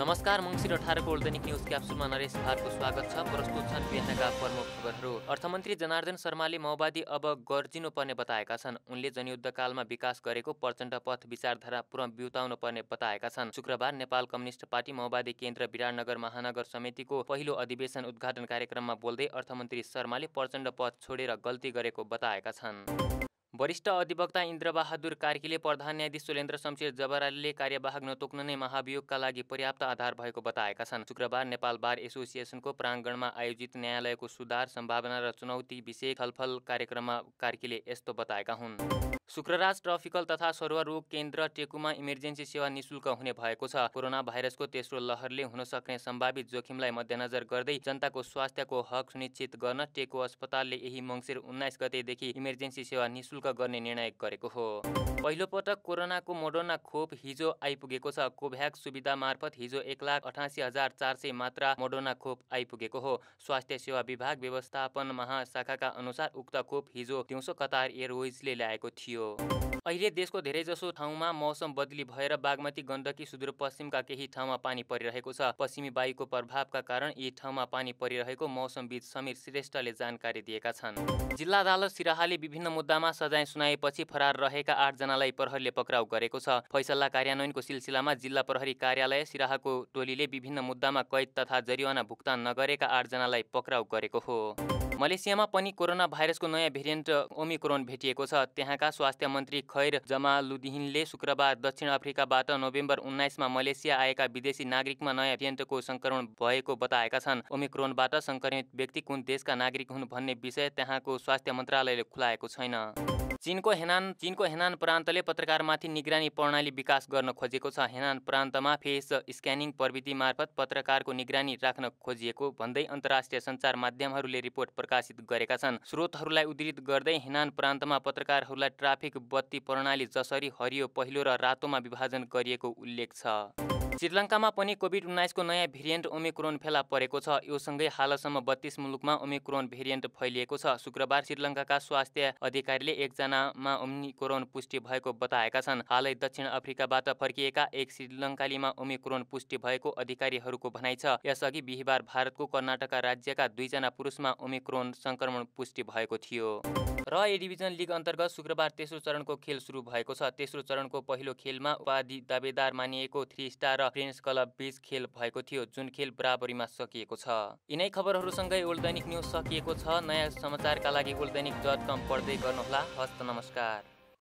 नमस्कार मङ्सिर अठारको दैनिक न्युज क्याप्सुलमा नरेश भारको स्वागत छ प्रस्तुत छन् बिहानका प्रमुख खबरहरू अर्थमन्त्री जनार्दन शर्माले माओवादी अब गर्जिनुपर्ने बताएका छन् उनले जनयुद्धकालमा विकास गरेको प्रचण्ड पथ विचारधारा पुनः बिउताउनु पर्ने बताएका छन् शुक्रबार नेपाल कम्युनिष्ट पार्टी माओवादी केन्द्र विराटनगर महानगर समितिको पहिलो अधिवेशन उद्घाटन कार्यक्रममा बोल्दै अर्थमन्त्री शर्माले प्रचण्ड पथ छोडेर गल्ती गरेको बताएका छन् वरिष्ठ अधिवक्ता इन्द्रबहादुर कार्कीले प्रधान न्यायाधीश सुलेन्द्र शमशेर जबरालीले कार्यवाहक नतोक्न नै महाभियोगका लागि पर्याप्त आधार भएको बताएका छन् शुक्रबार नेपाल बार एसोसिएसनको प्राङ्गणमा आयोजित न्यायालयको सुधार सम्भावना र चुनौती विषय छलफल कार्यक्रममा कार्कीले यस्तो बताएका हुन् शुक्रराज ट्रफिकल तथा सर्वरोग केन्द्र टेकुमा इमर्जेन्सी सेवा निशुल्क हुने भएको छ कोरोना भाइरसको तेस्रो लहरले हुन सक्ने सम्भावित जोखिमलाई मध्यनजर गर्दै जनताको स्वास्थ्यको हक सुनिश्चित गर्न टेकु अस्पतालले यही मङ्सिर उन्नाइस गतेदेखि इमर्जेन्सी सेवा निशुल्क गर्ने निर्णय गरेको हो पहिलोपटक कोरोनाको मोडर्ना खोप हिजो आइपुगेको छ कोभ्याक्स सुविधा मार्फत हिजो एक लाख अठासी हजार चार सय मात्रा मोडोना खोप आइपुगेको हो स्वास्थ्य सेवा विभाग व्यवस्थापन महाशाखाका अनुसार उक्त खोप हिजो दिउँसो कतार एयरवेजले ल्याएको थियो थियो अहिले देशको धेरैजसो ठाउँमा मौसम बदली भएर बागमती गण्डकी सुदूरपश्चिमका केही ठाउँमा पानी परिरहेको छ पश्चिमी वायुको प्रभावका कारण यी ठाउँमा पानी परिरहेको मौसमविद समीर श्रेष्ठले जानकारी दिएका छन् जिल्ला अदालत सिराहाले विभिन्न मुद्दामा सजाय सुनाएपछि फरार रहेका आठजनालाई प्रहरीले पक्राउ गरेको छ फैसला कार्यान्वयनको सिलसिलामा जिल्ला प्रहरी कार्यालय सिराहाको टोलीले विभिन्न मुद्दामा कैद तथा जरिवाना भुक्तान नगरेका आठजनालाई पक्राउ गरेको हो मलेसियामा पनि कोरोना भाइरसको नयाँ भेरिएन्ट ओमिक्रोन भेटिएको छ त्यहाँका स्वास्थ्य मन्त्री खैर जमालुद्दिनले शुक्रबार दक्षिण अफ्रिकाबाट नोभेम्बर उन्नाइसमा मलेसिया आएका विदेशी नागरिकमा नयाँ भेरिएन्टको संक्रमण भएको बताएका छन् ओमिक्रोनबाट संक्रमित व्यक्ति कुन देशका नागरिक हुन् भन्ने विषय त्यहाँको स्वास्थ्य मन्त्रालयले खुलाएको छैन चिनको हेनान चिनको हेनान प्रान्तले पत्रकारमाथि निगरानी प्रणाली विकास गर्न खोजेको छ हेनान प्रान्तमा फेस स्क्यानिङ प्रविधि मार्फत पत्रकारको निगरानी राख्न खोजिएको भन्दै अन्तर्राष्ट्रिय सञ्चार माध्यमहरूले रिपोर्ट प्रकाशित गरेका छन् स्रोतहरूलाई उद्धित गर्दै हेनान प्रान्तमा पत्रकारहरूलाई ट्राफिक बत्ती प्रणाली जसरी हरियो पहिलो र रातोमा विभाजन गरिएको उल्लेख छ श्रीलङ्कामा पनि कोभिड उन्नाइसको नयाँ भेरिएन्ट ओमिक्रोन फेला परेको छ यो सँगै हालसम्म बत्तीस मुलुकमा ओमिक्रोन भेरिएन्ट फैलिएको छ शुक्रबार श्रीलङ्काका स्वास्थ्य अधिकारीले एकजनामा ओमिक्रोन पुष्टि भएको बताएका छन् हालै दक्षिण अफ्रिकाबाट फर्किएका एक श्रीलङ्कालीमा ओमिक्रोन पुष्टि भएको अधिकारीहरूको भनाइ छ यसअघि बिहिबार भारतको कर्नाटका राज्यका दुईजना पुरुषमा ओमिक्रोन सङ्क्रमण पुष्टि भएको थियो र ए डिभिजन लिग अन्तर्गत शुक्रबार तेस्रो चरणको खेल सुरु भएको छ तेस्रो चरणको पहिलो खेलमा उपाधि दावेदार मानिएको थ्री स्टार र फ्रेन्स क्लब बीच खेल भएको थियो जुन खेल बराबरीमा सकिएको छ यिनै खबरहरूसँगै ओल्ड दैनिक न्युज सकिएको छ नयाँ समाचारका लागि ओल्ड दैनिक डट कम पढ्दै गर्नुहोला हस्त नमस्कार